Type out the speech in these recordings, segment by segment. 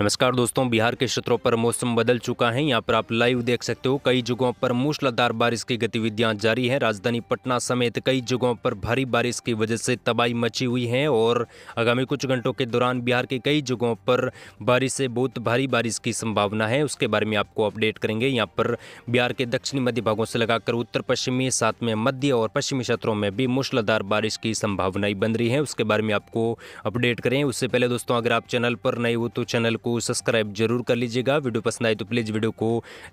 नमस्कार दोस्तों बिहार के क्षेत्रों पर मौसम बदल चुका है यहाँ पर आप लाइव देख सकते हो कई जगहों पर मूसलाधार बारिश की गतिविधियां जारी हैं राजधानी पटना समेत कई जगहों पर भारी बारिश की वजह से तबाही मची हुई है और आगामी कुछ घंटों के दौरान बिहार के कई जगहों पर बारिश से बहुत भारी बारिश की संभावना है उसके बारे में आपको अपडेट करेंगे यहाँ पर बिहार के दक्षिणी मध्य भागों से लगाकर उत्तर पश्चिमी साथ में मध्य और पश्चिमी क्षेत्रों में भी मूसलाधार बारिश की संभावनाएं बन रही है उसके बारे में आपको अपडेट करें उससे पहले दोस्तों अगर आप चैनल पर नए हो तो चैनल को सब्सक्राइब जरूर कर लीजिएगा वीडियो पसंद आए तो प्लीज़ वीडियो को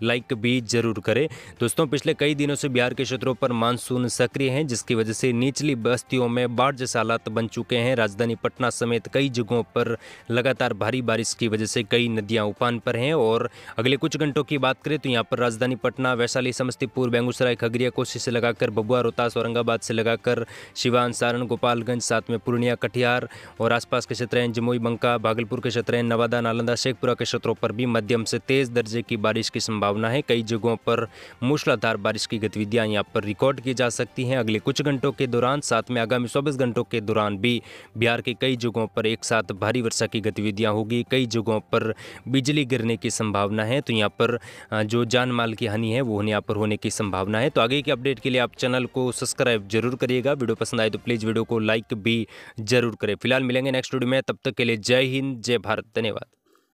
लाइक भी जरूर करें दोस्तों पिछले कई दिनों से बिहार के क्षेत्रों पर मानसून सक्रिय हैं जिसकी वजह से निचली बस्तियों में बाढ़ जैसे हालात बन चुके हैं राजधानी पटना समेत कई जगहों पर लगातार भारी बारिश की वजह से कई नदियाँ उफान पर हैं और अगले कुछ घंटों की बात करें तो यहाँ पर राजधानी पटना वैशाली समस्तीपुर बेगूसराय खगड़िया कोसी से लगाकर बबुआ रोहतास औरंगाबाद से लगाकर शिवान सारण गोपालगंज साथ में पूर्णिया कटिहार और आसपास के क्षेत्र हैं जमुई बंका भागलपुर के क्षेत्र हैं नवादा नालंदा नर्मदा शेखपुरा के क्षेत्रों पर भी मध्यम से तेज दर्जे की बारिश की संभावना है कई जगहों पर मूसलाधार बारिश की गतिविधियां यहाँ पर रिकॉर्ड की जा सकती हैं अगले कुछ घंटों के दौरान साथ में आगामी चौबीस घंटों के दौरान भी बिहार के कई जगहों पर एक साथ भारी वर्षा की गतिविधियाँ होगी कई जगहों पर बिजली गिरने की संभावना है तो यहाँ पर जो जान माल की हानि है वो यहाँ पर होने की संभावना है तो आगे की अपडेट के लिए आप चैनल को सब्सक्राइब जरूर करिएगा वीडियो पसंद आए तो प्लीज़ वीडियो को लाइक भी जरूर करें फिलहाल मिलेंगे नेक्स्ट वीडियो में तब तक के लिए जय हिंद जय भारत धन्यवाद